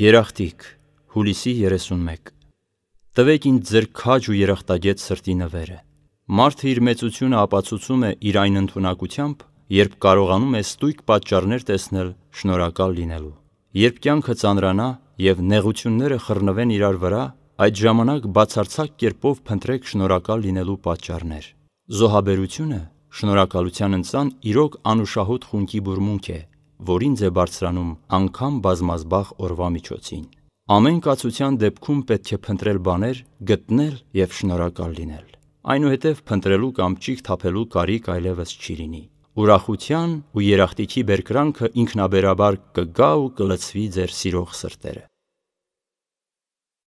Երախտիկ, հուլիսի 31 Տվեք ինձ ձեր քաջ ու երախտագետ սրտի նվերը։ Մարդը իր մեծությունը ապացուցում է իր այն ընդունակությամբ, երբ կարողանում է ստույգ պատճառներ տեսնել շնորհակալ լինելու։ Երբ կյանքը ծանրանա եւ նեղությունները խռնվեն իրար վրա, այդ ժամանակ բացարձակ կերպով փնտրեք շնորհակալ լինելու պատճառներ։ Զոհաբերությունը շնորհակալության ընծան իրոք անուշահոտ խունկի բուրմունք է, որ ինձ է բարձրանում անգամ բազմազբաղ օրվա միջոցին։ Ամեն կացության դեպքում պետք է փնտրել բաներ, գտնել եւ շնորհակալ լինել։ Այնուհետև փնտրելու կամ ճիգ թափելու կարիք այլևս չի լինի։ Ուրախության ու երախտիքի բերկրանքը ինքնաբերաբար կգա ու կլցվի ձեր սիրող սրտերը։